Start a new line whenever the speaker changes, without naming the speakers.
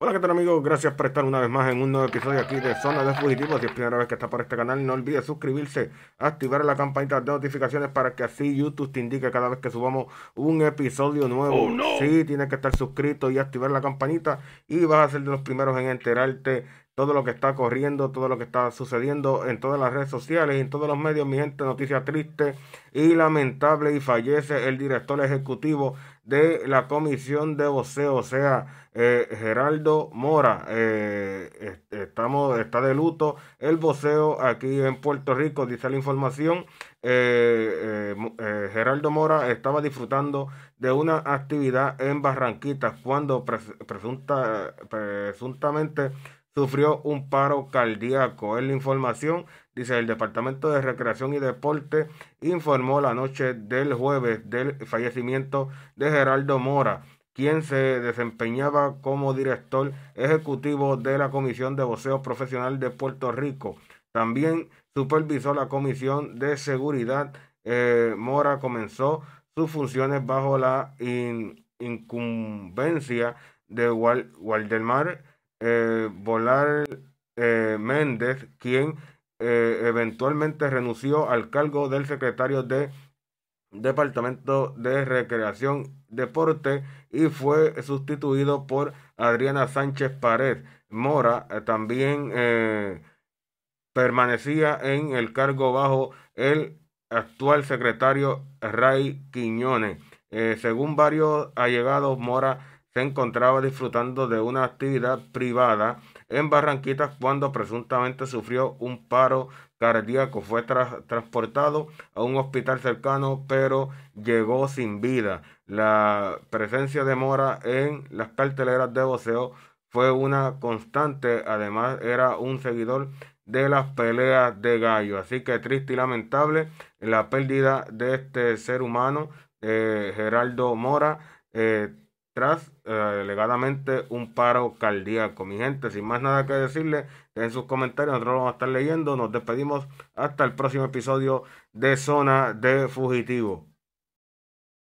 Hola, ¿qué tal amigos? Gracias por estar una vez más en un nuevo episodio aquí de Zona de Fugitivos. Si es primera vez que estás por este canal, no olvides suscribirse, activar la campanita de notificaciones para que así YouTube te indique cada vez que subamos un episodio nuevo. Si, oh, Sí, tienes que estar suscrito y activar la campanita y vas a ser de los primeros en enterarte todo lo que está corriendo, todo lo que está sucediendo en todas las redes sociales y en todos los medios, mi gente, noticia triste y lamentable y fallece el director ejecutivo de la comisión de voceo, o sea, eh, Geraldo Mora. Eh, estamos, está de luto el voceo aquí en Puerto Rico, dice la información. Eh, eh, eh Geraldo Mora estaba disfrutando de una actividad en Barranquitas cuando presunta, presuntamente sufrió un paro cardíaco. en la información, dice el Departamento de Recreación y Deporte, informó la noche del jueves del fallecimiento de Gerardo Mora, quien se desempeñaba como director ejecutivo de la Comisión de Voceo Profesional de Puerto Rico. También supervisó la Comisión de Seguridad. Eh, Mora comenzó sus funciones bajo la incumbencia de Waldemar eh, volar eh, Méndez, quien eh, eventualmente renunció al cargo del secretario de Departamento de Recreación Deporte y fue sustituido por Adriana Sánchez Pared. Mora también permanecía en el cargo bajo el actual secretario Ray Quiñones. según varios allegados, Mora se encontraba disfrutando de una actividad privada en Barranquitas cuando presuntamente sufrió un paro cardíaco. Fue transportado a un hospital cercano, pero llegó sin vida. La presencia de Mora en las carteleras de Boceo fue una constante. Además, era un seguidor de las peleas de gallo. Así que triste y lamentable la pérdida de este ser humano, eh, Geraldo Mora. Eh, tras eh, un paro cardíaco. Mi gente, sin más nada que decirle, dejen sus comentarios, nosotros lo vamos a estar leyendo. Nos despedimos hasta el próximo episodio de Zona de Fugitivo.